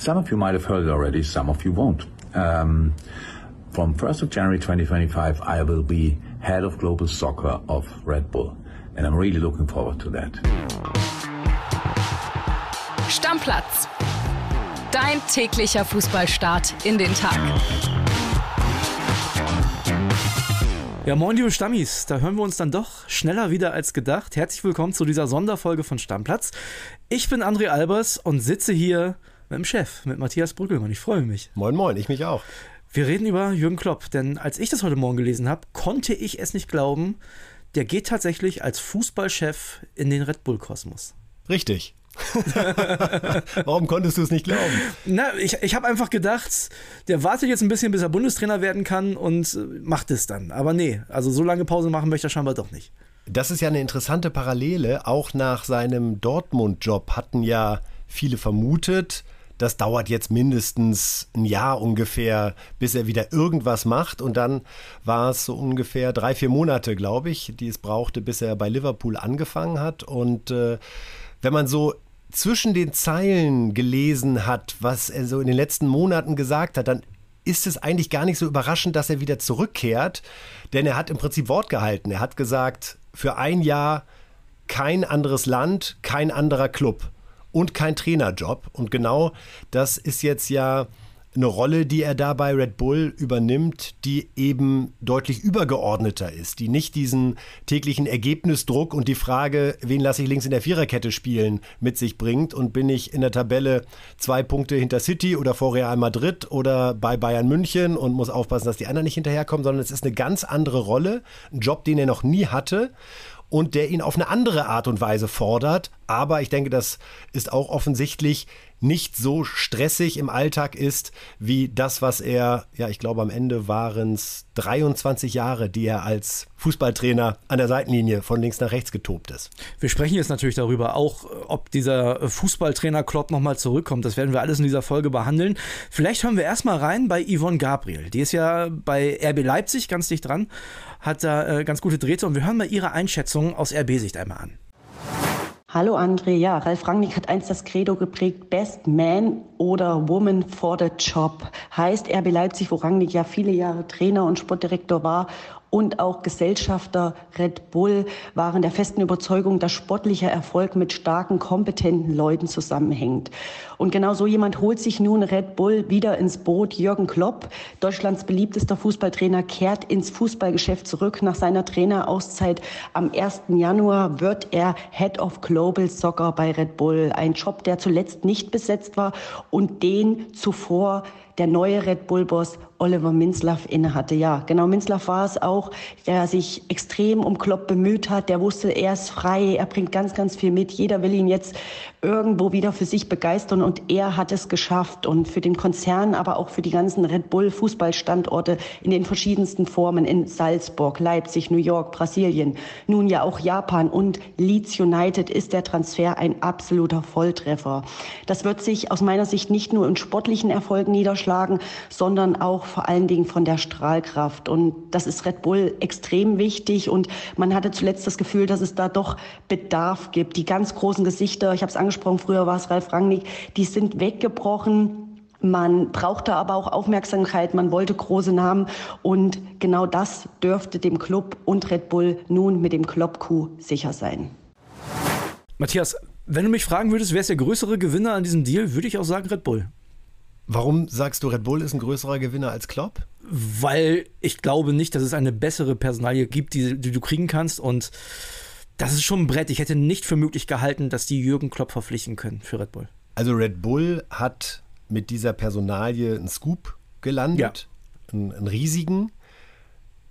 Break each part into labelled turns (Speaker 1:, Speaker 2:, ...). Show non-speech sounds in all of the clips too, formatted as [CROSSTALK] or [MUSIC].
Speaker 1: Some of you might have heard it already, some of you won't. Um, from 1st of January 2025, I will be head of global soccer of Red Bull. And I'm really looking forward to that.
Speaker 2: Stammplatz. Dein täglicher Fußballstart in den Tag.
Speaker 3: Ja, moin liebe Stammis, da hören wir uns dann doch schneller wieder als gedacht. Herzlich willkommen zu dieser Sonderfolge von Stammplatz. Ich bin André Albers und sitze hier mit dem Chef, mit Matthias Brüggelmann. Ich freue mich. Moin, moin, ich mich auch. Wir reden über Jürgen Klopp, denn als ich das heute Morgen gelesen habe, konnte ich es nicht glauben, der geht tatsächlich als Fußballchef in den Red Bull-Kosmos. Richtig. [LAUGHS] Warum konntest du es nicht glauben? Na, ich, ich habe einfach gedacht, der wartet jetzt ein bisschen, bis er Bundestrainer werden kann und äh, macht es dann. Aber nee, also so lange Pause machen möchte er scheinbar doch nicht. Das ist ja eine interessante Parallele.
Speaker 4: Auch nach seinem Dortmund-Job hatten ja viele vermutet, das dauert jetzt mindestens ein Jahr ungefähr, bis er wieder irgendwas macht. Und dann war es so ungefähr drei, vier Monate, glaube ich, die es brauchte, bis er bei Liverpool angefangen hat. Und äh, wenn man so zwischen den Zeilen gelesen hat, was er so in den letzten Monaten gesagt hat, dann ist es eigentlich gar nicht so überraschend, dass er wieder zurückkehrt, denn er hat im Prinzip Wort gehalten. Er hat gesagt, für ein Jahr kein anderes Land, kein anderer Club und kein Trainerjob. Und genau das ist jetzt ja eine Rolle, die er da bei Red Bull übernimmt, die eben deutlich übergeordneter ist, die nicht diesen täglichen Ergebnisdruck und die Frage, wen lasse ich links in der Viererkette spielen, mit sich bringt und bin ich in der Tabelle zwei Punkte hinter City oder vor Real Madrid oder bei Bayern München und muss aufpassen, dass die anderen nicht hinterherkommen, sondern es ist eine ganz andere Rolle, ein Job, den er noch nie hatte und der ihn auf eine andere Art und Weise fordert. Aber ich denke, das ist auch offensichtlich, nicht so stressig im Alltag ist, wie das, was er, ja, ich glaube, am Ende waren es
Speaker 3: 23 Jahre, die er als Fußballtrainer an der Seitenlinie von links nach rechts getobt ist. Wir sprechen jetzt natürlich darüber, auch ob dieser Fußballtrainer Klopp nochmal zurückkommt. Das werden wir alles in dieser Folge behandeln. Vielleicht hören wir erstmal rein bei Yvonne Gabriel. Die ist ja bei RB Leipzig ganz dicht dran, hat da äh, ganz gute Drähte und wir hören mal ihre Einschätzung aus RB-Sicht einmal an.
Speaker 2: Hallo André, ja, Ralf Rangnick hat einst das Credo geprägt, Best Man oder Woman for the Job. Heißt RB Leipzig, wo Rangnick ja viele Jahre Trainer und Sportdirektor war und auch Gesellschafter Red Bull waren der festen Überzeugung, dass sportlicher Erfolg mit starken, kompetenten Leuten zusammenhängt. Und genau so jemand holt sich nun Red Bull wieder ins Boot. Jürgen Klopp, Deutschlands beliebtester Fußballtrainer, kehrt ins Fußballgeschäft zurück. Nach seiner Trainerauszeit am 1. Januar wird er Head of Global Soccer bei Red Bull. Ein Job, der zuletzt nicht besetzt war und den zuvor der neue Red Bull-Boss Oliver Minzlaff innehatte. Ja, genau, Minzlaff war es auch, der sich extrem um Klopp bemüht hat. Der wusste, er ist frei, er bringt ganz, ganz viel mit. Jeder will ihn jetzt irgendwo wieder für sich begeistern und er hat es geschafft. Und für den Konzern, aber auch für die ganzen Red Bull Fußballstandorte in den verschiedensten Formen in Salzburg, Leipzig, New York, Brasilien, nun ja auch Japan und Leeds United ist der Transfer ein absoluter Volltreffer. Das wird sich aus meiner Sicht nicht nur in sportlichen Erfolgen niederschlagen, sondern auch vor allen Dingen von der Strahlkraft. Und das ist Red Bull extrem wichtig. Und man hatte zuletzt das Gefühl, dass es da doch Bedarf gibt. Die ganz großen Gesichter, ich habe es angesprochen, früher war es Ralf Rangnick, die sind weggebrochen. Man brauchte aber auch Aufmerksamkeit, man wollte große Namen und genau das dürfte dem Club und Red Bull nun mit dem Klopp-Coup sicher sein.
Speaker 3: Matthias, wenn du mich fragen würdest, wer ist der größere Gewinner an diesem Deal, würde ich auch sagen Red Bull. Warum sagst du, Red Bull ist ein größerer Gewinner als Klopp? Weil ich glaube nicht, dass es eine bessere Personalie gibt, die, die du kriegen kannst. Und das ist schon ein Brett. Ich hätte nicht für möglich gehalten, dass die Jürgen Klopp verpflichten können für Red Bull.
Speaker 4: Also Red Bull hat mit dieser Personalie einen Scoop gelandet, ja. einen, einen riesigen.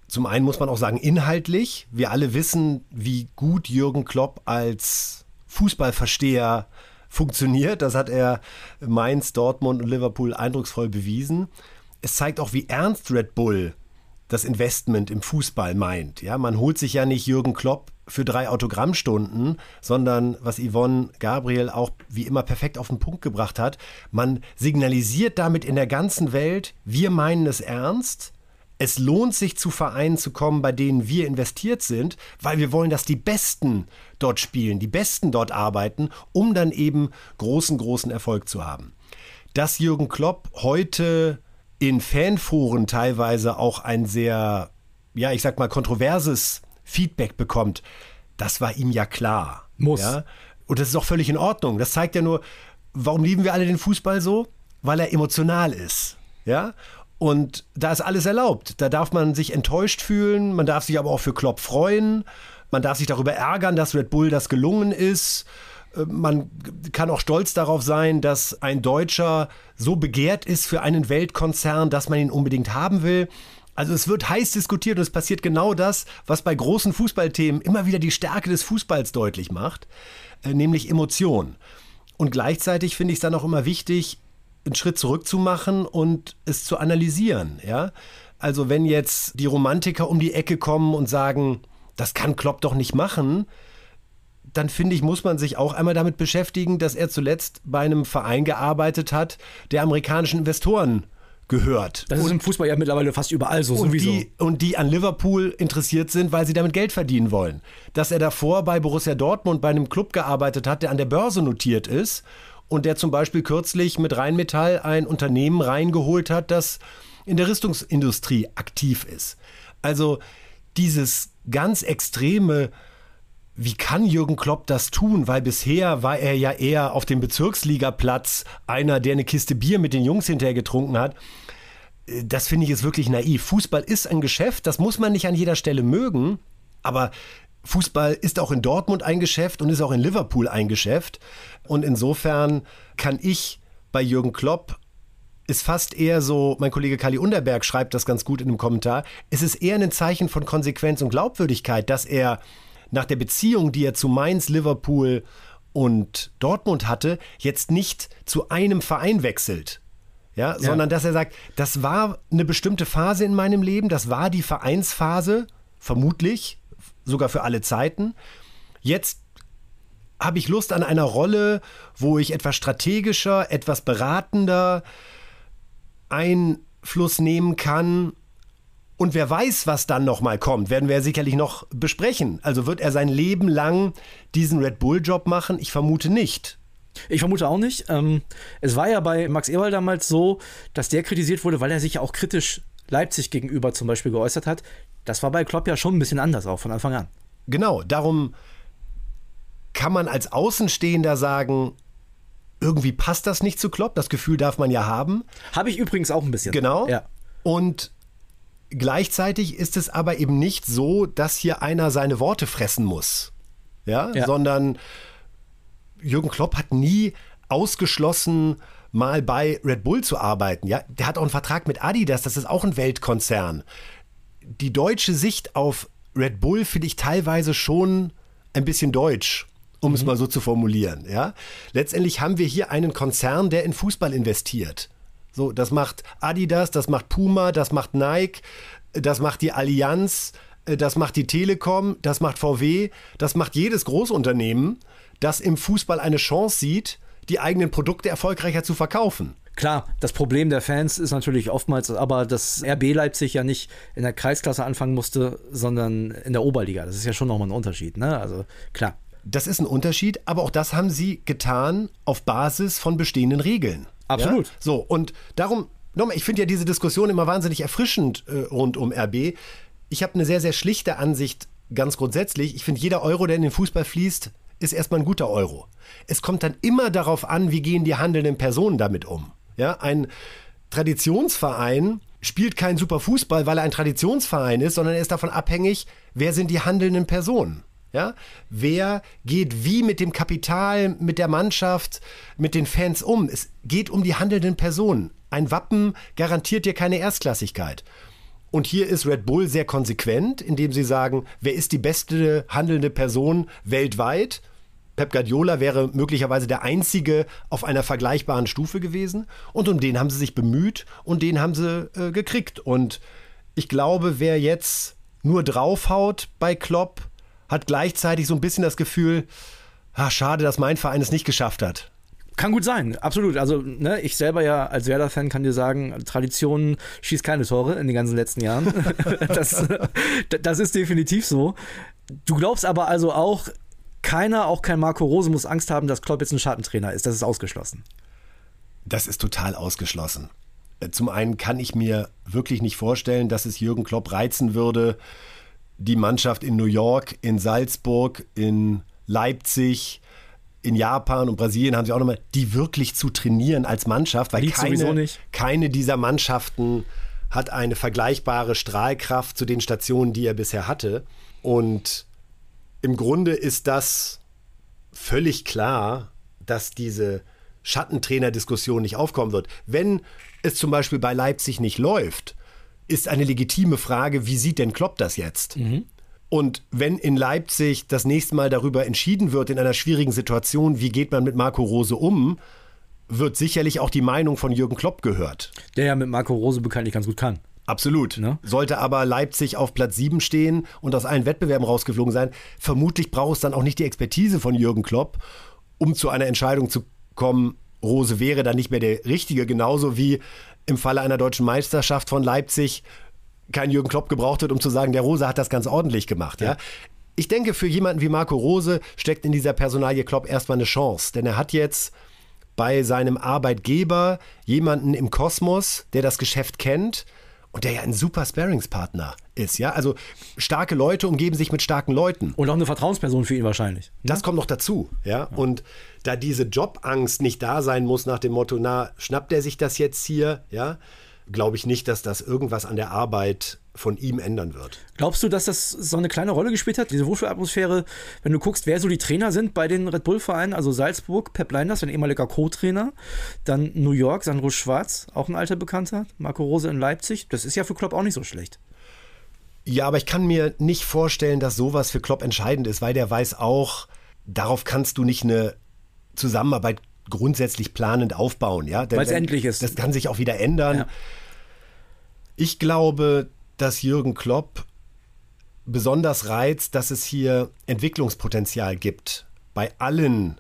Speaker 4: Zum einen muss man auch sagen, inhaltlich. Wir alle wissen, wie gut Jürgen Klopp als Fußballversteher äh, funktioniert. Das hat er Mainz, Dortmund und Liverpool eindrucksvoll bewiesen. Es zeigt auch, wie ernst Red Bull das Investment im Fußball meint. Ja, man holt sich ja nicht Jürgen Klopp für drei Autogrammstunden, sondern was Yvonne Gabriel auch wie immer perfekt auf den Punkt gebracht hat, man signalisiert damit in der ganzen Welt, wir meinen es ernst es lohnt sich, zu Vereinen zu kommen, bei denen wir investiert sind, weil wir wollen, dass die Besten dort spielen, die Besten dort arbeiten, um dann eben großen, großen Erfolg zu haben. Dass Jürgen Klopp heute in Fanforen teilweise auch ein sehr, ja, ich sag mal, kontroverses Feedback bekommt, das war ihm ja klar. Muss. Ja? Und das ist auch völlig in Ordnung. Das zeigt ja nur, warum lieben wir alle den Fußball so? Weil er emotional ist. Ja? Und da ist alles erlaubt. Da darf man sich enttäuscht fühlen, man darf sich aber auch für Klopp freuen, man darf sich darüber ärgern, dass Red Bull das gelungen ist. Äh, man kann auch stolz darauf sein, dass ein Deutscher so begehrt ist für einen Weltkonzern, dass man ihn unbedingt haben will. Also es wird heiß diskutiert und es passiert genau das, was bei großen Fußballthemen immer wieder die Stärke des Fußballs deutlich macht, äh, nämlich Emotion. Und gleichzeitig finde ich es dann auch immer wichtig, einen Schritt zurückzumachen und es zu analysieren. Ja? Also wenn jetzt die Romantiker um die Ecke kommen und sagen, das kann Klopp doch nicht machen, dann finde ich, muss man sich auch einmal damit beschäftigen, dass er zuletzt bei einem Verein gearbeitet hat, der amerikanischen Investoren gehört. Das und, ist im Fußball ja mittlerweile fast überall so, und Die, und die an Liverpool interessiert sind, weil sie damit Geld verdienen wollen. Dass er davor bei Borussia Dortmund bei einem Club gearbeitet hat, der an der Börse notiert ist und der zum Beispiel kürzlich mit Rheinmetall ein Unternehmen reingeholt hat, das in der Rüstungsindustrie aktiv ist. Also dieses ganz extreme, wie kann Jürgen Klopp das tun? Weil bisher war er ja eher auf dem Bezirksligaplatz einer, der eine Kiste Bier mit den Jungs hinterher getrunken hat. Das finde ich ist wirklich naiv. Fußball ist ein Geschäft, das muss man nicht an jeder Stelle mögen. Aber Fußball ist auch in Dortmund ein Geschäft und ist auch in Liverpool ein Geschäft. Und insofern kann ich bei Jürgen Klopp ist fast eher so, mein Kollege Kali Unterberg schreibt das ganz gut in einem Kommentar, es ist eher ein Zeichen von Konsequenz und Glaubwürdigkeit, dass er nach der Beziehung, die er zu Mainz, Liverpool und Dortmund hatte, jetzt nicht zu einem Verein wechselt. Ja, ja. sondern dass er sagt, das war eine bestimmte Phase in meinem Leben, das war die Vereinsphase, vermutlich sogar für alle Zeiten. Jetzt habe ich Lust an einer Rolle, wo ich etwas strategischer, etwas beratender Einfluss nehmen kann. Und wer weiß, was dann nochmal kommt, werden wir ja sicherlich noch besprechen. Also wird er sein Leben lang diesen Red
Speaker 3: Bull-Job machen? Ich vermute nicht. Ich vermute auch nicht. Ähm, es war ja bei Max Ewald damals so, dass der kritisiert wurde, weil er sich ja auch kritisch Leipzig gegenüber zum Beispiel geäußert hat. Das war bei Klopp ja schon ein bisschen anders, auch von Anfang an. Genau, darum
Speaker 4: kann man als Außenstehender sagen, irgendwie passt das nicht zu Klopp. Das Gefühl darf man ja haben. Habe ich übrigens auch ein bisschen. Genau. Ja. Und gleichzeitig ist es aber eben nicht so, dass hier einer seine Worte fressen muss. Ja, ja. sondern Jürgen Klopp hat nie ausgeschlossen, mal bei Red Bull zu arbeiten. Ja, der hat auch einen Vertrag mit Adidas, das ist auch ein Weltkonzern die deutsche Sicht auf Red Bull finde ich teilweise schon ein bisschen deutsch, um mhm. es mal so zu formulieren. Ja? Letztendlich haben wir hier einen Konzern, der in Fußball investiert. So, das macht Adidas, das macht Puma, das macht Nike, das macht die Allianz, äh, das macht die Telekom, das macht VW, das macht jedes Großunternehmen,
Speaker 3: das im Fußball eine Chance sieht, die eigenen Produkte erfolgreicher zu verkaufen. Klar, das Problem der Fans ist natürlich oftmals aber, dass RB Leipzig ja nicht in der Kreisklasse anfangen musste, sondern in der Oberliga. Das ist ja schon nochmal ein Unterschied, ne? Also klar. Das ist ein
Speaker 4: Unterschied, aber auch das haben sie getan auf Basis von bestehenden Regeln. Absolut. Ja? So, und darum, nochmal, ich finde ja diese Diskussion immer wahnsinnig erfrischend äh, rund um RB. Ich habe eine sehr, sehr schlichte Ansicht ganz grundsätzlich. Ich finde, jeder Euro, der in den Fußball fließt, ist erstmal ein guter Euro. Es kommt dann immer darauf an, wie gehen die handelnden Personen damit um. Ja, ein Traditionsverein spielt keinen super Fußball, weil er ein Traditionsverein ist, sondern er ist davon abhängig, wer sind die handelnden Personen. Ja? Wer geht wie mit dem Kapital, mit der Mannschaft, mit den Fans um? Es geht um die handelnden Personen. Ein Wappen garantiert dir keine Erstklassigkeit. Und hier ist Red Bull sehr konsequent, indem sie sagen, wer ist die beste handelnde Person weltweit? Pep Guardiola wäre möglicherweise der einzige auf einer vergleichbaren Stufe gewesen. Und um den haben sie sich bemüht und den haben sie äh, gekriegt. Und ich glaube, wer jetzt nur draufhaut bei Klopp, hat gleichzeitig so ein bisschen das Gefühl,
Speaker 3: ach, schade, dass mein Verein es nicht geschafft hat. Kann gut sein, absolut. Also, ne, ich selber ja als Werder-Fan kann dir sagen, Tradition schießt keine Tore in den ganzen letzten Jahren. [LAUGHS] das, das ist definitiv so. Du glaubst aber also auch, keiner, auch kein Marco Rose, muss Angst haben, dass Klopp jetzt ein Schattentrainer ist. Das ist ausgeschlossen. Das ist total
Speaker 4: ausgeschlossen. Äh, zum einen kann ich mir wirklich nicht vorstellen, dass es Jürgen Klopp reizen würde, die Mannschaft in New York, in Salzburg, in Leipzig, in Japan und Brasilien haben sie auch nochmal, die wirklich zu trainieren als Mannschaft, weil keine, keine dieser Mannschaften hat eine vergleichbare Strahlkraft zu den Stationen, die er bisher hatte. Und im Grunde ist das völlig klar, dass diese Schattentrainer-Diskussion nicht aufkommen wird. Wenn es zum Beispiel bei Leipzig nicht läuft, ist eine legitime Frage, wie sieht denn Klopp das jetzt? Mhm. Und wenn in Leipzig das nächste Mal darüber entschieden wird, in einer schwierigen Situation, wie geht man mit Marco Rose um, wird sicherlich auch die Meinung von Jürgen Klopp gehört. Der ja mit Marco Rose bekanntlich ganz gut kann. Absolut. Ne? Sollte aber Leipzig auf Platz 7 stehen und aus allen Wettbewerben rausgeflogen sein, vermutlich braucht es dann auch nicht die Expertise von Jürgen Klopp, um zu einer Entscheidung zu kommen, Rose wäre dann nicht mehr der Richtige, genauso wie im Falle einer deutschen Meisterschaft von Leipzig kein Jürgen Klopp gebraucht wird, um zu sagen, der Rose hat das ganz ordentlich gemacht. Ja. ja? Ich denke, für jemanden wie Marco Rose steckt in dieser Personalie Klopp erstmal eine Chance, denn er hat jetzt bei seinem Arbeitgeber jemanden im Kosmos, der das Geschäft kennt, und der ja ein super Sparingspartner ist, ja. Also starke Leute umgeben sich mit starken Leuten. Und auch eine Vertrauensperson für ihn wahrscheinlich. Ne? Das kommt noch dazu, ja? ja? Und da diese Jobangst nicht da sein muss nach dem Motto, na, schnappt er sich das
Speaker 3: jetzt hier, ja, glaube ich nicht, dass das irgendwas an der Arbeit von ihm ändern wird. Glaubst du, dass das so eine kleine Rolle gespielt hat, diese Wohlfühlatmosphäre, wenn du guckst, wer so die Trainer sind bei den Red Bull-Vereinen, also Salzburg, Pep Leinders, ein ehemaliger Co-Trainer, dann New York, Sandro Schwarz, auch ein alter Bekannter, Marco Rose in Leipzig, das ist ja für Klopp auch nicht so schlecht.
Speaker 4: Ja, aber ich kann mir nicht vorstellen, dass sowas für Klopp entscheidend ist, weil der weiß auch, darauf kannst du nicht eine Zusammenarbeit grundsätzlich planend aufbauen. Ja? Weil es endlich ist. Das kann sich auch wieder ändern. Ja. Ich glaube, dass Jürgen Klopp besonders reizt, dass es hier Entwicklungspotenzial gibt bei allen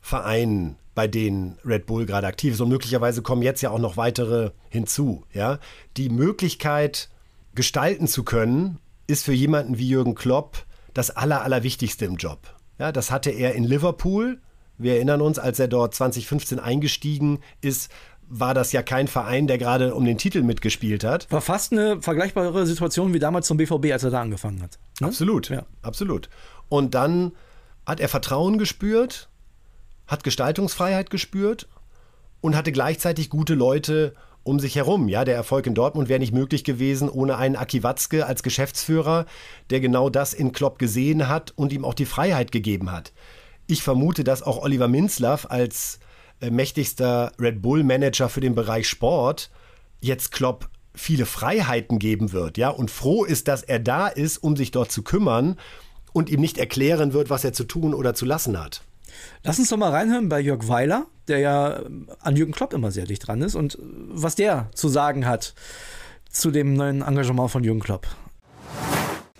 Speaker 4: Vereinen, bei denen Red Bull gerade aktiv ist. Und möglicherweise kommen jetzt ja auch noch weitere hinzu. Ja? Die Möglichkeit, gestalten zu können, ist für jemanden wie Jürgen Klopp das Allerwichtigste im Job. Ja, das hatte er in Liverpool wir erinnern uns, als er dort 2015 eingestiegen ist, war das ja kein Verein, der gerade um den Titel mitgespielt hat. War fast eine vergleichbare Situation wie damals zum BVB, als er da angefangen hat. Ne? Absolut, ja. absolut. Und dann hat er Vertrauen gespürt, hat Gestaltungsfreiheit gespürt und hatte gleichzeitig gute Leute um sich herum. Ja, der Erfolg in Dortmund wäre nicht möglich gewesen ohne einen Aki Watzke als Geschäftsführer, der genau das in Klopp gesehen hat und ihm auch die Freiheit gegeben hat. Ich vermute, dass auch Oliver Minzlaff als äh, mächtigster Red Bull-Manager für den Bereich Sport jetzt Klopp viele Freiheiten geben wird, ja, und froh ist, dass er da ist, um sich dort zu kümmern und ihm nicht erklären wird, was er zu tun oder zu lassen hat.
Speaker 3: Lass uns doch mal reinhören bei Jörg Weiler, der ja äh, an Jürgen Klopp immer sehr dicht dran ist und äh, was der zu sagen hat zu dem neuen Engagement von Jürgen Klopp.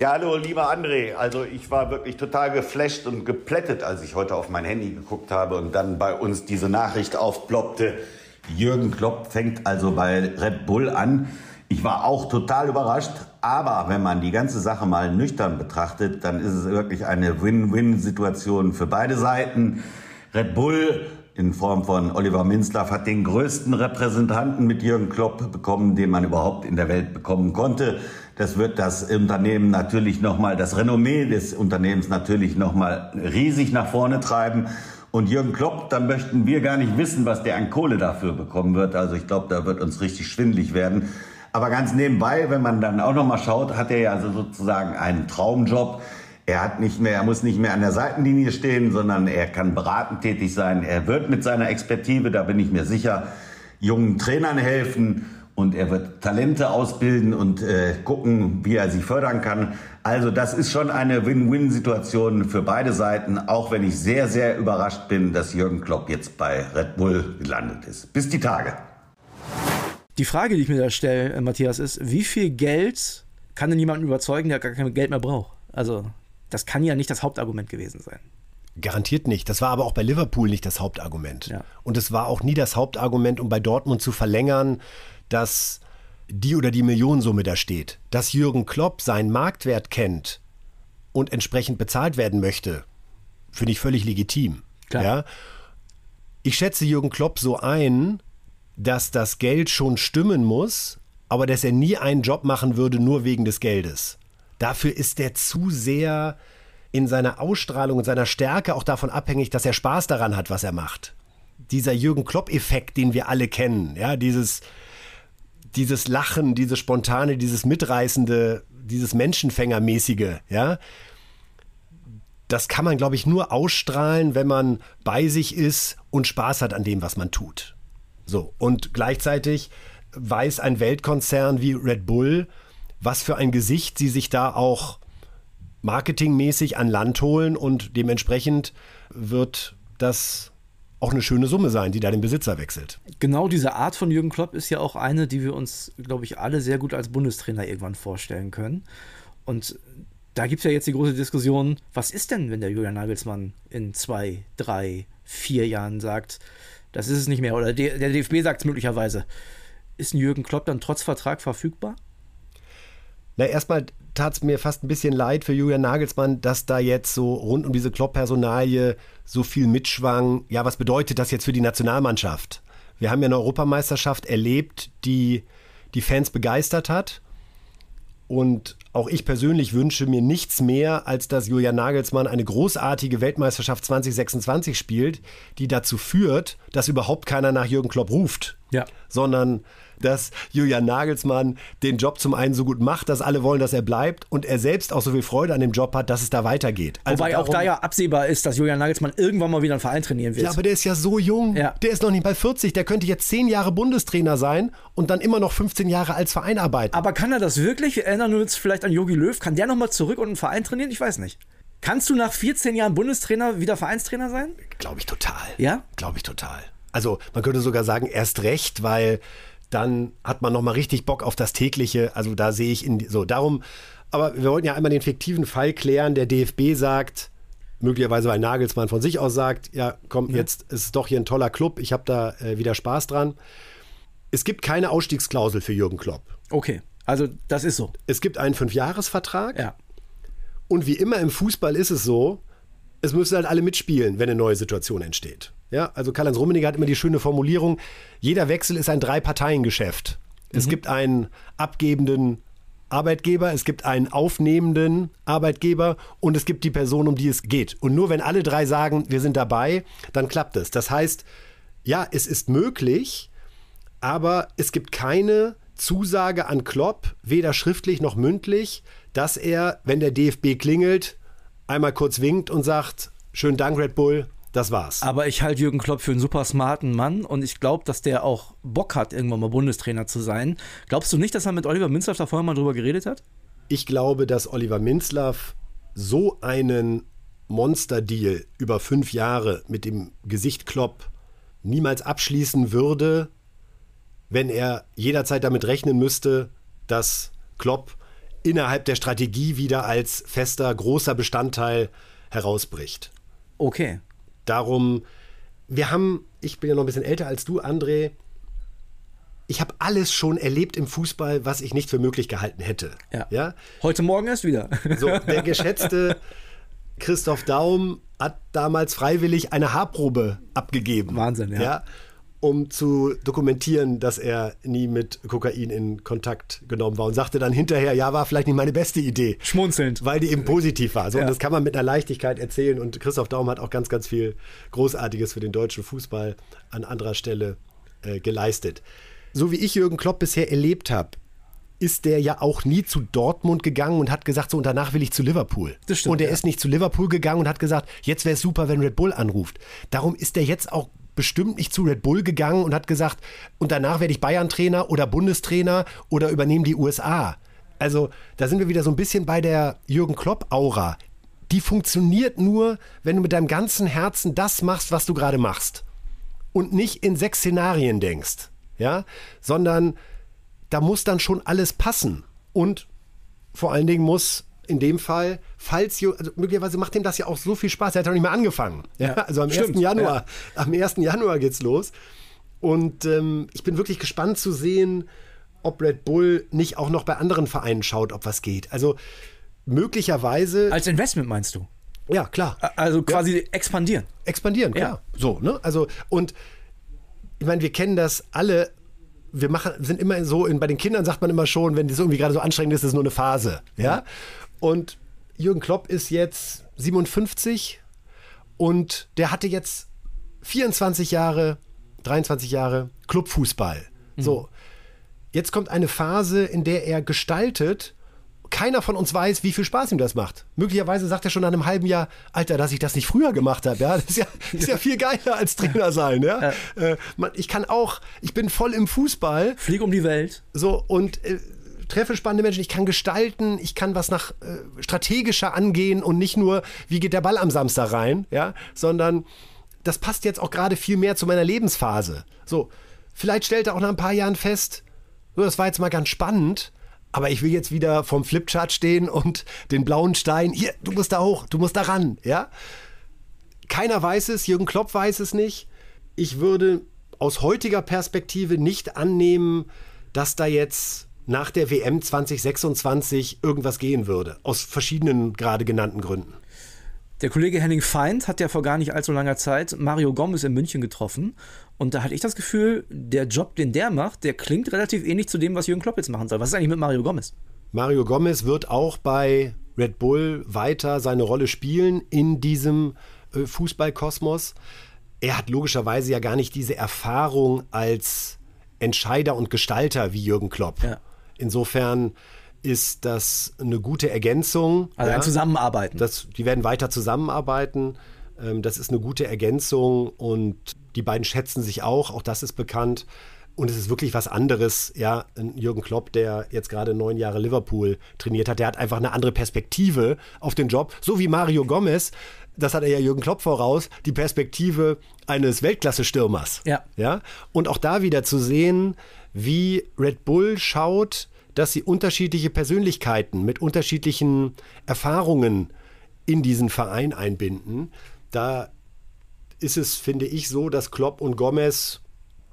Speaker 1: Ja, hallo, lieber André. Also ich war wirklich total geflasht und geplättet, als ich heute auf mein Handy geguckt habe und dann bei uns diese Nachricht aufploppte. Jürgen Klopp fängt also bei Red Bull an. Ich war auch total überrascht, aber wenn man die ganze Sache mal nüchtern betrachtet, dann ist es wirklich eine Win-Win-Situation für beide Seiten. Red Bull in Form von Oliver Minzlaff hat den größten Repräsentanten mit Jürgen Klopp bekommen, den man überhaupt in der Welt bekommen konnte. Das wird das Unternehmen natürlich nochmal, das Renommee des Unternehmens natürlich nochmal riesig nach vorne treiben. Und Jürgen Klopp, dann möchten wir gar nicht wissen, was der an Kohle dafür bekommen wird. Also ich glaube, da wird uns richtig schwindlig werden. Aber ganz nebenbei, wenn man dann auch nochmal schaut, hat er ja also sozusagen einen Traumjob er hat nicht mehr, er muss nicht mehr an der Seitenlinie stehen, sondern er kann beratend tätig sein. Er wird mit seiner Expertise, da bin ich mir sicher, jungen Trainern helfen und er wird Talente ausbilden und äh, gucken, wie er sie fördern kann. Also das ist schon eine Win-Win-Situation für beide Seiten, auch wenn ich sehr, sehr überrascht bin, dass Jürgen Klopp jetzt bei Red Bull gelandet ist. Bis die Tage.
Speaker 3: Die Frage, die ich mir da stelle, äh, Matthias, ist, wie viel Geld kann denn jemanden überzeugen, der gar kein Geld mehr braucht? Also das kann ja nicht das Hauptargument gewesen sein. Garantiert
Speaker 4: nicht. Das war aber auch bei Liverpool nicht das Hauptargument. Ja. Und es war auch nie das Hauptargument, um bei Dortmund zu verlängern, dass die oder die Millionensumme da steht. Dass Jürgen Klopp seinen Marktwert kennt und entsprechend bezahlt werden möchte, finde ich völlig legitim. Klar. Ja? Ich schätze Jürgen Klopp so ein, dass das Geld schon stimmen muss, aber dass er nie einen Job machen würde, nur wegen des Geldes. Dafür ist der zu sehr in seiner Ausstrahlung und seiner Stärke auch davon abhängig, dass er Spaß daran hat, was er macht. Dieser Jürgen Klopp-Effekt, den wir alle kennen, ja, dieses, dieses Lachen, dieses Spontane, dieses Mitreißende, dieses Menschenfängermäßige, ja, das kann man, glaube ich, nur ausstrahlen, wenn man bei sich ist und Spaß hat an dem, was man tut. So, und gleichzeitig weiß ein Weltkonzern wie Red Bull, was für ein Gesicht sie sich da auch marketingmäßig an Land holen und dementsprechend
Speaker 3: wird das auch eine schöne Summe sein, die da den Besitzer wechselt. Genau diese Art von Jürgen Klopp ist ja auch eine, die wir uns, glaube ich, alle sehr gut als Bundestrainer irgendwann vorstellen können. Und da gibt es ja jetzt die große Diskussion, was ist denn, wenn der Julian Nagelsmann in zwei, drei, vier Jahren sagt, das ist es nicht mehr oder der DFB sagt es möglicherweise. Ist ein Jürgen Klopp dann trotz Vertrag verfügbar? Na, erstmal tat
Speaker 4: es mir fast ein bisschen leid für Julian Nagelsmann, dass da jetzt so rund um diese Klopp-Personalie so viel mitschwang. Ja, was bedeutet das jetzt für die Nationalmannschaft? Wir haben ja eine Europameisterschaft erlebt, die die Fans begeistert hat. Und auch ich persönlich wünsche mir nichts mehr, als dass Julian Nagelsmann eine großartige Weltmeisterschaft 2026 spielt, die dazu führt, dass überhaupt keiner nach Jürgen Klopp ruft ja. Sondern dass Julian Nagelsmann den Job zum einen so gut macht, dass alle wollen, dass er bleibt und er selbst auch so viel Freude an dem Job hat, dass es da weitergeht. Also Wobei darum, auch da ja
Speaker 3: absehbar ist, dass Julian Nagelsmann irgendwann mal wieder einen Verein trainieren wird. Ja, aber
Speaker 4: der ist ja so jung. Ja. Der ist noch nicht bei 40. Der könnte jetzt 10 Jahre Bundestrainer
Speaker 3: sein und dann immer noch 15 Jahre als Verein arbeiten. Aber kann er das wirklich? Wir erinnern uns vielleicht an Jogi Löw. Kann der nochmal zurück und einen Verein trainieren? Ich weiß nicht. Kannst du nach 14 Jahren Bundestrainer wieder Vereinstrainer sein? Glaube ich total. Ja? Glaube ich total also man
Speaker 4: könnte sogar sagen, erst recht, weil dann hat man nochmal richtig Bock auf das tägliche. Also da sehe ich in so darum. Aber wir wollten ja einmal den fiktiven Fall klären. Der DFB sagt, möglicherweise weil Nagelsmann von sich aus sagt, ja, komm, ja. Mhm. jetzt ist es doch hier ein toller Club, ich habe da äh, wieder Spaß dran. Es gibt keine Ausstiegsklausel für Jürgen Klopp. Okay, also das ist so. Es gibt einen Fünfjahresvertrag. Ja. Und wie immer im Fußball ist es so, es müssen halt alle mitspielen, wenn eine neue Situation entsteht. Ja, also Karl-Heinz Rummenigge hat immer die schöne Formulierung, jeder Wechsel ist ein Drei-Parteien-Geschäft. Mhm. Es gibt einen abgebenden Arbeitgeber, es gibt einen aufnehmenden Arbeitgeber und es gibt die Person, um die es geht. Und nur wenn alle drei sagen, wir sind dabei, dann klappt es. Das heißt, ja, es ist möglich, aber es gibt keine Zusage an Klopp, weder schriftlich noch mündlich, dass er, wenn der DFB klingelt, einmal kurz winkt und sagt, schönen Dank Red Bull,
Speaker 3: das war's. Aber ich halte Jürgen Klopp für einen super smarten Mann und ich glaube, dass der auch Bock hat, irgendwann mal Bundestrainer zu sein. Glaubst du nicht, dass er mit Oliver Minzlaff da vorher mal drüber geredet hat? Ich glaube,
Speaker 4: dass Oliver Minzlaff so einen Monster-Deal über fünf Jahre mit dem Gesicht Klopp niemals abschließen würde, wenn er jederzeit damit rechnen müsste, dass Klopp innerhalb der Strategie wieder als fester, großer Bestandteil herausbricht. Okay darum, wir haben, ich bin ja noch ein bisschen älter als du, André, ich habe alles schon erlebt im Fußball, was ich nicht für möglich gehalten hätte. Ja. ja? Heute Morgen erst wieder. So, der [LAUGHS] geschätzte Christoph Daum hat damals freiwillig eine Haarprobe abgegeben. Wahnsinn, ja. ja? um zu dokumentieren, dass er nie mit Kokain in Kontakt genommen war und sagte dann hinterher, ja, war vielleicht nicht meine beste Idee. Schmunzelnd. Weil die eben positiv war. So, ja. Und das kann man mit einer Leichtigkeit erzählen. Und Christoph Daum hat auch ganz, ganz viel Großartiges für den deutschen Fußball an anderer Stelle äh, geleistet. So wie ich Jürgen Klopp bisher erlebt habe, ist der ja auch nie zu Dortmund gegangen und hat gesagt, so und danach will ich zu Liverpool. Das Stimmt, und er ja. ist nicht zu Liverpool gegangen und hat gesagt, jetzt wäre es super, wenn Red Bull anruft. Darum ist er jetzt auch bestimmt nicht zu Red Bull gegangen und hat gesagt, und danach werde ich Bayern-Trainer oder Bundestrainer oder übernehme die USA. Also da sind wir wieder so ein bisschen bei der Jürgen Klopp-Aura. Die funktioniert nur, wenn du mit deinem ganzen Herzen das machst, was du gerade machst. Und nicht in sechs Szenarien denkst. Ja? Sondern da muss dann schon alles passen. Und vor allen Dingen muss in dem Fall, falls also möglicherweise macht dem das ja auch so viel Spaß, er hat ja nicht mehr angefangen. Ja, [LAUGHS] also am Stimmt, 1. Januar, ja. am 1. Januar geht's los. Und ähm, ich bin wirklich gespannt zu sehen, ob Red Bull nicht auch noch bei anderen Vereinen schaut, ob was geht. Also möglicherweise. Als
Speaker 3: Investment meinst du?
Speaker 4: Ja, klar. Also quasi ja. expandieren. Expandieren, klar. Ja. So, ne? Also, und ich meine, wir kennen das alle wir machen, sind immer so, in, bei den Kindern sagt man immer schon, wenn das irgendwie gerade so anstrengend ist, ist es nur eine Phase. Ja? ja. Und Jürgen Klopp ist jetzt 57 und der hatte jetzt 24 Jahre, 23 Jahre Clubfußball. Mhm. So. Jetzt kommt eine Phase, in der er gestaltet. Keiner von uns weiß, wie viel Spaß ihm das macht. Möglicherweise sagt er schon nach einem halben Jahr, Alter, dass ich das nicht früher gemacht habe. Ja, das ist ja, ist ja viel geiler als Trainer sein. Ja? ja. Äh, man, ich kann auch, ich bin voll im Fußball. Flieg um die Welt. So, und äh, treffe spannende Menschen, ich kann gestalten, ich kann was nach äh, strategischer angehen und nicht nur, wie geht der Ball am Samstag rein, ja, sondern das passt jetzt auch gerade viel mehr zu meiner Lebensphase. So, vielleicht stellt er auch nach ein paar Jahren fest, so, das war jetzt mal ganz spannend, aber ich will jetzt wieder vom Flipchart stehen und den blauen Stein, hier, du musst da hoch, du musst da ran, ja. Keiner weiß es, Jürgen Klopp weiß es nicht. Ich würde aus heutiger Perspektive nicht annehmen, dass da jetzt nach der WM 2026 irgendwas gehen würde,
Speaker 3: aus verschiedenen gerade genannten Gründen. Der Kollege Henning Feind hat ja vor gar nicht allzu langer Zeit Mario Gomez in München getroffen. Und da hatte ich das Gefühl, der Job, den der macht, der klingt relativ ähnlich zu dem, was Jürgen Klopp jetzt machen soll. Was ist eigentlich mit Mario Gomez? Mario Gomez wird auch bei
Speaker 4: Red Bull weiter seine Rolle spielen in diesem äh, Fußballkosmos. Er hat logischerweise ja gar nicht diese Erfahrung als Entscheider und Gestalter wie Jürgen Klopp. Ja insofern ist das eine gute Ergänzung. Also ja, ein Zusammenarbeiten. Das, die werden weiter zusammenarbeiten. Ähm, das ist eine gute Ergänzung und die beiden schätzen sich auch. Auch das ist bekannt. Und es ist wirklich was anderes. Ja, Jürgen Klopp, der jetzt gerade neun Jahre Liverpool trainiert hat, der hat einfach eine andere Perspektive auf den Job. So wie Mario Gomez, das hat er ja Jürgen Klopp voraus, die Perspektive eines Weltklasse-Stürmers. Ja. ja. Und auch da wieder zu sehen, wie Red Bull schaut, dass sie unterschiedliche Persönlichkeiten mit unterschiedlichen Erfahrungen in diesen Verein einbinden. Da ist es, finde ich, so, dass Klopp und Gomez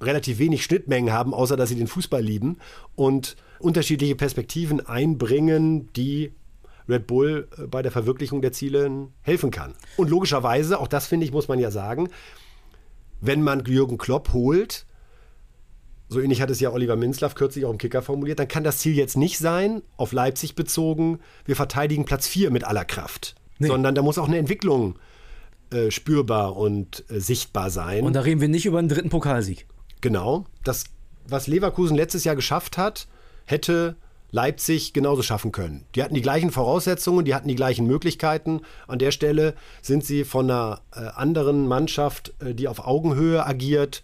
Speaker 4: relativ wenig Schnittmengen haben, außer dass sie den Fußball lieben und unterschiedliche Perspektiven einbringen, die Red Bull äh, bei der Verwirklichung der Ziele helfen kann. Und logischerweise, auch das finde ich, muss man ja sagen, wenn man Jürgen Klopp holt, so ähnlich hat es ja Oliver Minzlaff kürzlich auch im Kicker formuliert, dann kann das Ziel jetzt nicht sein, auf Leipzig bezogen, wir verteidigen Platz 4 mit aller Kraft, nee. sondern da muss auch eine Entwicklung äh, spürbar und äh, sichtbar sein. Und da reden wir nicht über einen dritten Pokalsieg. Genau, das, was Leverkusen letztes Jahr geschafft hat, hätte Leipzig genauso schaffen können. Die hatten die gleichen Voraussetzungen, die hatten die gleichen Möglichkeiten. An der Stelle sind sie von einer äh, anderen Mannschaft, äh, die auf Augenhöhe agiert,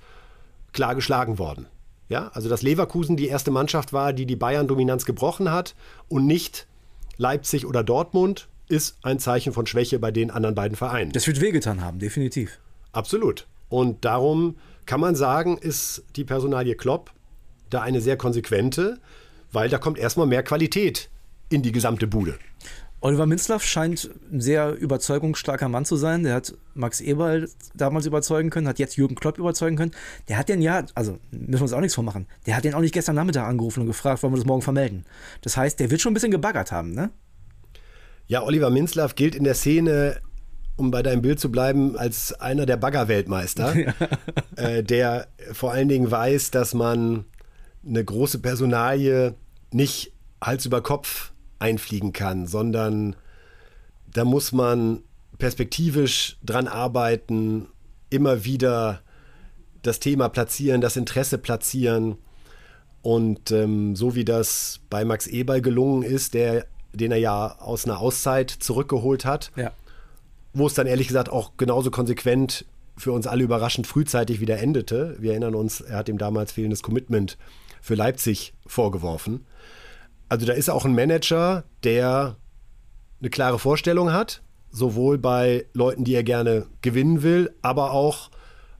Speaker 4: klar geschlagen worden. Ja, also dass Leverkusen die erste Mannschaft war, die die Bayern-Dominanz gebrochen hat und nicht Leipzig oder Dortmund, ist ein Zeichen von Schwäche bei den anderen beiden Vereinen. Das wird wehgetan haben, definitiv. Absolut. Und darum kann man sagen, ist die Personalie Klopp da
Speaker 3: eine sehr konsequente, weil da kommt erstmal mehr Qualität in die gesamte Bude. Oliver Minzlaff scheint ein sehr überzeugungsstarker Mann zu sein. Der hat Max Eberl damals überzeugen können, hat jetzt Jürgen Klopp überzeugen können. Der hat den ja, also müssen wir uns auch nichts vormachen, der hat den auch nicht gestern Nachmittag angerufen und gefragt, wollen wir das morgen vermelden. Das heißt, der wird schon ein bisschen gebaggert haben, ne?
Speaker 4: Ja, Oliver Minzlaff gilt in der Szene, um bei deinem Bild zu bleiben, als einer der Baggerweltmeister, ja. [LAUGHS] äh, der vor allen Dingen weiß, dass man eine große Personalie nicht Hals über Kopf einfliegen kann, sondern da muss man perspektivisch dran arbeiten, immer wieder das Thema platzieren, das Interesse platzieren. Und ähm, so wie das bei Max Eberl gelungen ist, der, den er ja aus einer Auszeit zurückgeholt hat, ja. wo es dann ehrlich gesagt auch genauso konsequent für uns alle überraschend frühzeitig wieder endete. Wir erinnern uns, er hat ihm damals fehlendes Commitment für Leipzig vorgeworfen also da ist auch ein Manager, der eine klare Vorstellung hat, sowohl bei Leuten, die er gerne gewinnen will, aber auch,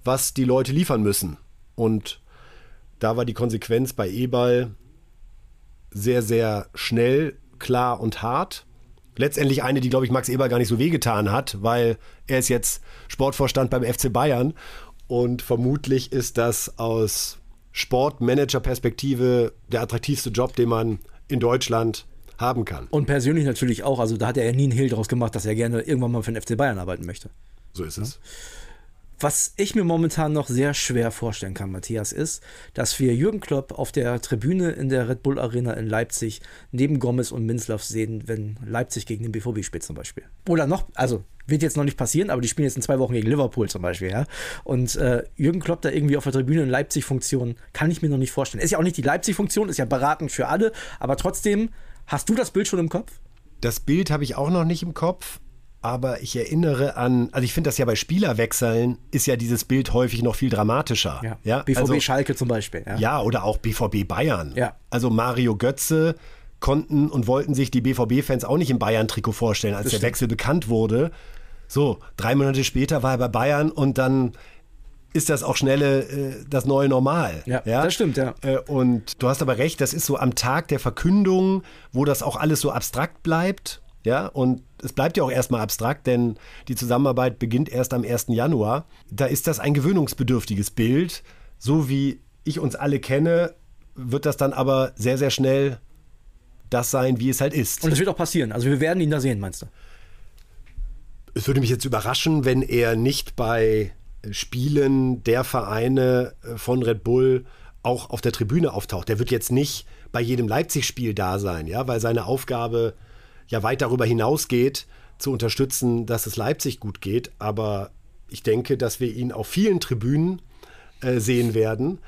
Speaker 4: was die Leute liefern müssen. Und da war die Konsequenz bei Ebal sehr, sehr schnell, klar und hart. Letztendlich eine, die, glaube ich, Max Eber gar nicht so wehgetan hat, weil er ist jetzt Sportvorstand beim FC Bayern und vermutlich ist das aus Sportmanager-Perspektive
Speaker 3: der attraktivste Job, den man in Deutschland haben kann. Und persönlich natürlich auch. Also da hat er ja nie einen Hehl draus gemacht, dass er gerne irgendwann mal für den FC Bayern arbeiten möchte. So ist es. Was ich mir momentan noch sehr schwer vorstellen kann, Matthias, ist, dass wir Jürgen Klopp auf der Tribüne in der Red Bull Arena in Leipzig neben Gomez und Minzlaff sehen, wenn Leipzig gegen den BVB spielt zum Beispiel. Oder noch, also wird jetzt noch nicht passieren, aber die spielen jetzt in zwei Wochen gegen Liverpool zum Beispiel, ja. Und äh, Jürgen Klopp da irgendwie auf der Tribüne in Leipzig-Funktion kann ich mir noch nicht vorstellen. Ist ja auch nicht die Leipzig-Funktion, ist ja beratend für alle, aber trotzdem, hast du das Bild schon im Kopf? Das
Speaker 4: Bild habe ich auch noch nicht im Kopf aber ich erinnere an, also ich finde das ja bei Spielerwechseln ist ja dieses Bild häufig noch viel dramatischer. Ja. ja? BVB also, Schalke zum Beispiel. Ja. ja. oder auch BVB Bayern. Ja. Also Mario Götze konnten und wollten sich die BVB-Fans auch nicht im Bayern-Trikot vorstellen, als das der stimmt. Wechsel bekannt wurde. So, drei Monate später war er bei Bayern und dann ist das auch schnelle äh, das neue Normal. Ja, ja? das stimmt, ja. Äh, und du hast aber recht, das ist so am Tag der Verkündung, wo das auch alles so abstrakt bleibt ja, und es bleibt ja auch erstmal abstrakt, denn die Zusammenarbeit beginnt erst am 1. Januar. Da ist das ein gewöhnungsbedürftiges Bild. So wie ich uns alle kenne, wird das dann aber sehr, sehr schnell das sein, wie es halt ist. Und es
Speaker 3: wird auch passieren. Also wir werden
Speaker 4: ihn da sehen, meinst du? Es würde mich jetzt überraschen, wenn er nicht bei Spielen der Vereine äh, von Red Bull auch auf der Tribüne auftaucht. Der wird jetzt nicht bei jedem Leipzig-Spiel da sein, ja, weil seine Aufgabe ja weit darüber hinausgeht, zu unterstützen, dass es Leipzig gut geht. Aber ich denke, dass wir ihn auf vielen Tribünen äh, sehen werden.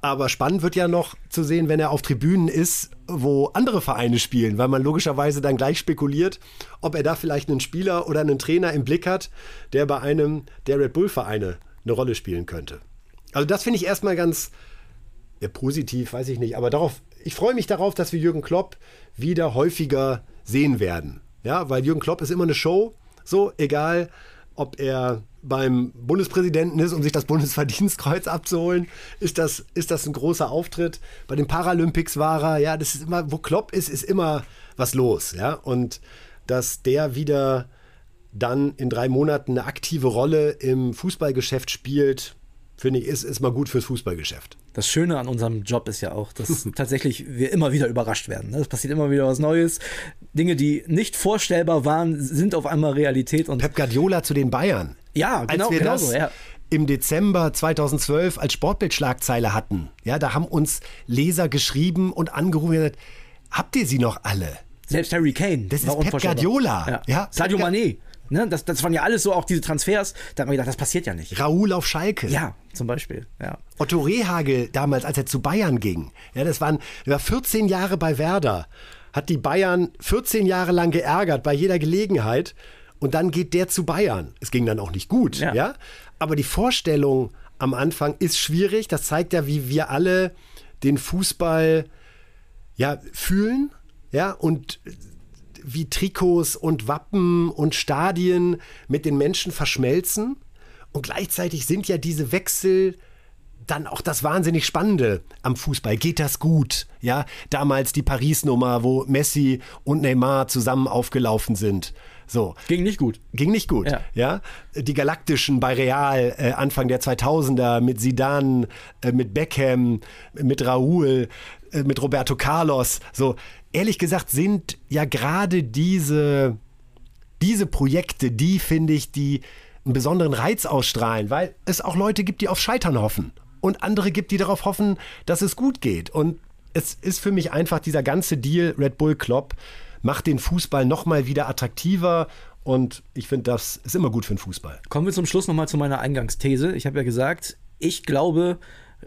Speaker 4: Aber spannend wird ja noch zu sehen, wenn er auf Tribünen ist, wo andere Vereine spielen, weil man logischerweise dann gleich spekuliert, ob er da vielleicht einen Spieler oder einen Trainer im Blick hat, der bei einem der Red Bull-Vereine eine Rolle spielen könnte. Also das finde ich erstmal ganz ja, positiv, weiß ich nicht. Aber darauf, ich freue mich darauf, dass wir Jürgen Klopp wieder häufiger sehen werden. Ja, weil Jürgen Klopp ist immer eine Show, so egal, ob er beim Bundespräsidenten ist, um sich das [LAUGHS] Bundesverdienstkreuz abzuholen, ist das, ist das ein großer Auftritt. Bei den Paralympics war er, ja, das ist immer, wo Klopp ist, ist immer was los, ja. Und dass der wieder dann in drei Monaten eine aktive Rolle im Fußballgeschäft
Speaker 3: spielt, finde ich, ist, ist mal gut fürs Fußballgeschäft. Das Schöne an unserem Job ist ja auch, dass [LAUGHS] tatsächlich wir immer wieder überrascht werden. Ne? Es passiert immer wieder was Neues. Dinge, die nicht vorstellbar waren, sind auf einmal Realität. Und Pep Guardiola zu den Bayern. Ja, genau, Als wir genau das so, ja.
Speaker 4: im Dezember 2012 als Sportbildschlagzeile hatten. Ja, da haben uns Leser
Speaker 3: geschrieben und angerufen und gesagt, habt ihr sie noch alle? Selbst Harry Kane. Das ist Pep Guardiola. Ja. Ja, Sadio Mané. Ne? Das, das waren ja alles so auch diese Transfers. Da hat man gedacht, das passiert ja nicht. Raoul auf Schalke. Ja, zum Beispiel. Ja.
Speaker 4: Otto Rehagel damals, als er zu Bayern ging. Ja, das waren, er 14 Jahre bei Werder. Hat die Bayern 14 Jahre lang geärgert bei jeder Gelegenheit. Und dann geht der zu Bayern. Es ging dann auch nicht gut. Ja. ja? Aber die Vorstellung am Anfang ist schwierig. Das zeigt ja, wie wir alle den Fußball ja, fühlen. Ja, und wie Trikots und Wappen und Stadien mit den Menschen verschmelzen. Und gleichzeitig sind ja diese Wechsel dann auch das wahnsinnig Spannende am Fußball. Geht das gut? Ja, damals die Paris-Nummer, wo Messi und Neymar zusammen aufgelaufen sind. So. Ging nicht gut. Ging nicht gut. Ja. ja? Die Galaktischen bei Real äh, Anfang der 2000er mit Sidan, äh, mit Beckham, mit Raoul, äh, mit Roberto Carlos. So, ehrlich gesagt sind ja gerade diese, diese Projekte, die finde ich, die einen besonderen Reiz ausstrahlen, weil es auch Leute gibt, die auf Scheitern hoffen und andere gibt, die darauf hoffen, dass es gut geht. Und es ist für mich einfach dieser ganze Deal Red Bull Klopp macht den Fußball nochmal wieder
Speaker 3: attraktiver und ich finde, das ist immer gut für den Fußball. Kommen wir zum Schluss nochmal zu meiner Eingangsthese. Ich habe ja gesagt, ich glaube,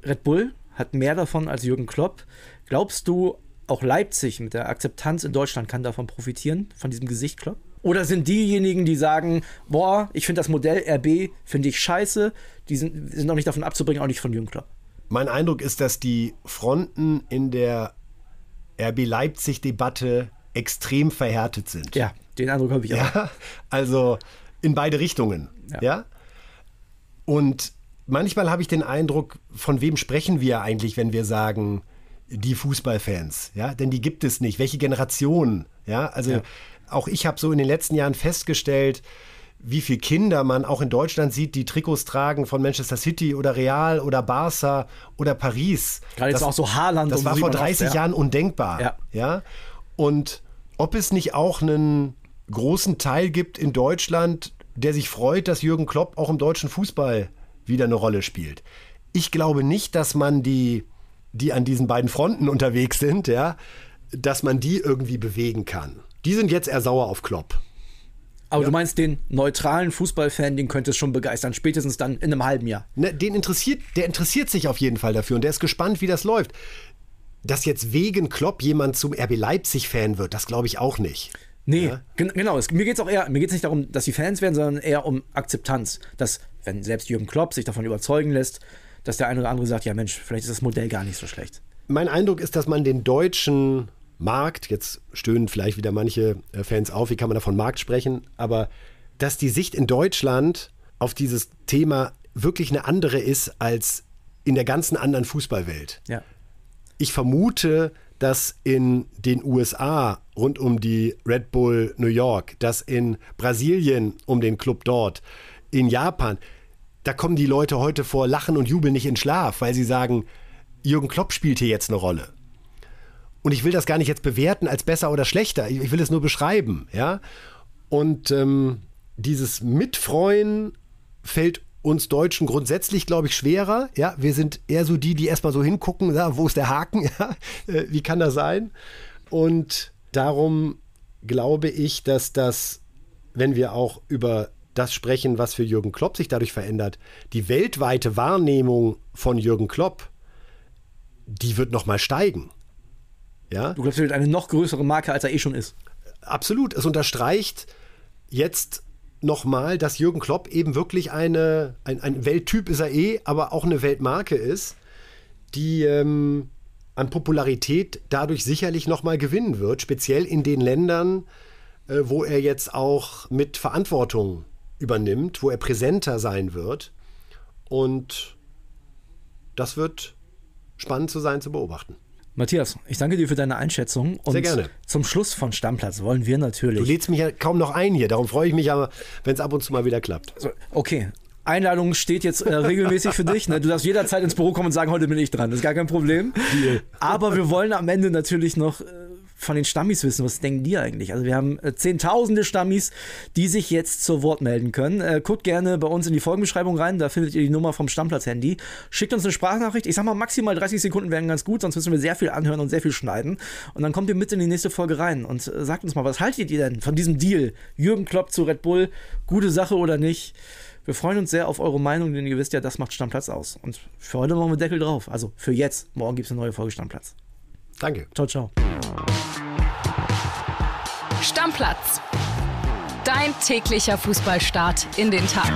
Speaker 3: Red Bull hat mehr davon als Jürgen Klopp. Glaubst du auch Leipzig mit der Akzeptanz in Deutschland kann davon profitieren, von diesem Gesicht Klopp? Oder sind diejenigen, die sagen, boah, ich finde das Modell RB, finde ich scheiße, die sind, sind auch nicht davon abzubringen, auch nicht von Jürgen Klopp? Mein Eindruck ist, dass die Fronten
Speaker 4: in der RB Leipzig-Debatte extrem verhärtet sind. Ja, den Eindruck habe ich ja, auch. Also in beide Richtungen. ja? ja? Und manchmal habe ich den Eindruck, von wem sprechen wir eigentlich, wenn wir sagen, die Fußballfans, ja, denn die gibt es nicht. Welche Generation, ja, also ja. auch ich habe so in den letzten Jahren festgestellt, wie viele Kinder man auch in Deutschland sieht, die Trikots tragen von Manchester City oder Real oder Barca oder Paris. Gerade jetzt auch so Haaland. Das war vor 30 oft, ja. Jahren undenkbar. Ja. ja. Und ob es nicht auch einen großen Teil gibt in Deutschland, der sich freut, dass Jürgen Klopp auch im deutschen Fußball wieder eine Rolle spielt. Ich glaube nicht, dass man die die an diesen beiden Fronten unterwegs sind, ja, dass man die irgendwie bewegen kann. Die sind jetzt eher sauer auf Klopp.
Speaker 3: Aber ja. du meinst den neutralen Fußballfan, den könnte es schon begeistern, spätestens dann in einem halben Jahr. Ne, den interessiert, der interessiert sich auf jeden Fall dafür und der ist gespannt, wie das läuft. Dass jetzt wegen Klopp jemand zum RB Leipzig-Fan wird, das glaube ich auch nicht. Nee, ja? gen genau. Es, mir geht es auch eher, mir geht nicht darum, dass sie Fans werden, sondern eher um Akzeptanz. Dass, wenn selbst Jürgen Klopp sich davon überzeugen lässt, dass der eine oder andere sagt, ja Mensch, vielleicht ist das Modell gar nicht so schlecht. Mein Eindruck
Speaker 4: ist, dass man den deutschen Markt, jetzt stöhnen vielleicht wieder manche äh, Fans auf, wie kann man davon Markt sprechen, aber dass die Sicht in Deutschland auf dieses Thema wirklich eine andere ist als in der ganzen anderen Fußballwelt. Ja. Ich vermute, dass in den USA rund um die Red Bull New York, dass in Brasilien um den Club dort, in Japan, da kommen die Leute heute vor Lachen und Jubeln nicht in Schlaf, weil sie sagen, Jürgen Klopp spielt hier jetzt eine Rolle. Und ich will das gar nicht jetzt bewerten als besser oder schlechter. Ich will es nur beschreiben, ja. Und ähm, dieses Mitfreuen fällt uns Deutschen grundsätzlich, glaube ich, schwerer. Ja, wir sind eher so die, die erstmal so hingucken, ja, wo ist der Haken? [LAUGHS] Ja, äh, wie kann das sein? Und darum glaube ich, dass das, wenn wir auch über das sprechen, was für Jürgen Klopp sich dadurch verändert. Die weltweite Wahrnehmung von Jürgen Klopp, die wird nochmal steigen. Ja? Du glaubst, er wird eine noch größere Marke, als er eh schon ist. Absolut. Es unterstreicht jetzt nochmal, dass Jürgen Klopp eben wirklich eine, ein, ein, Welttyp ist er eh, aber auch eine Weltmarke ist, die ähm, an Popularität dadurch sicherlich nochmal gewinnen wird, speziell in den Ländern, äh, wo er jetzt auch mit Verantwortung übernimmt, wo er präsenter sein wird. Und das wird spannend zu sein zu beobachten.
Speaker 3: Matthias, ich danke dir für deine Einschätzung. Und Sehr gerne. Zum Schluss von Stammplatz wollen wir natürlich. Du lädst mich ja kaum noch ein hier, darum freue ich mich aber, wenn es ab und zu mal wieder klappt. Okay, Einladung steht jetzt äh, regelmäßig für dich. Ne? Du darfst jederzeit ins Büro kommen und sagen, heute bin ich dran. Das ist gar kein Problem. Aber wir wollen am Ende natürlich noch äh, von den Stammis wissen. Was denken die eigentlich? Also wir haben äh, zehntausende Stammis, die sich jetzt zu Wort melden können. Äh, guckt gerne bei uns in die Folgenbeschreibung rein, da findet ihr die Nummer vom Stammplatz-Handy. Schickt uns eine Sprachnachricht. Ich sag mal, maximal 30 Sekunden wären ganz gut, sonst müssen wir sehr viel anhören und sehr viel schneiden. Und dann kommt ihr mit in die nächste Folge rein und äh, sagt uns mal, was haltet ihr denn von diesem Deal? Jürgen Klopp zu Red Bull, gute Sache oder nicht? Wir freuen uns sehr auf eure Meinung, denn ihr wisst ja, das macht Stammplatz aus. Und für heute machen wir Deckel drauf. Also für jetzt. Morgen gibt es eine neue Folge Stammplatz. Danke. Ciao, ciao.
Speaker 2: Stammplatz. Dein täglicher Fußballstart in den Tag.